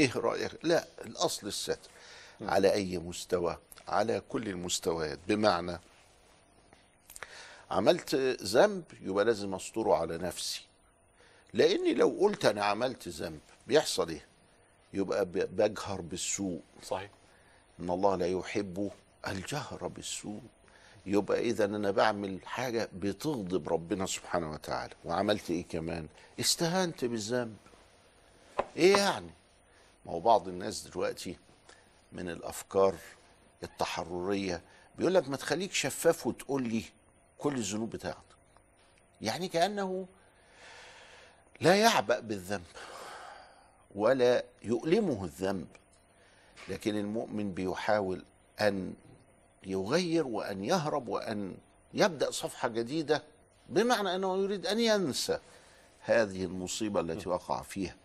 ايه رايك لا الاصل الستر على اي مستوى على كل المستويات بمعنى عملت ذنب يبقى لازم استره على نفسي لاني لو قلت انا عملت ذنب بيحصل ايه يبقى بجهر بالسوء صحيح ان الله لا يحب الجهر بالسوء يبقى اذا انا بعمل حاجه بتغضب ربنا سبحانه وتعالى وعملت ايه كمان استهنت بالذنب ايه يعني ما هو بعض الناس دلوقتي من الافكار التحرريه بيقول لك ما تخليك شفاف وتقول لي كل الذنوب بتاعتك يعني كانه لا يعبأ بالذنب ولا يؤلمه الذنب لكن المؤمن بيحاول ان يغير وان يهرب وان يبدا صفحه جديده بمعنى انه يريد ان ينسى هذه المصيبه التي وقع فيها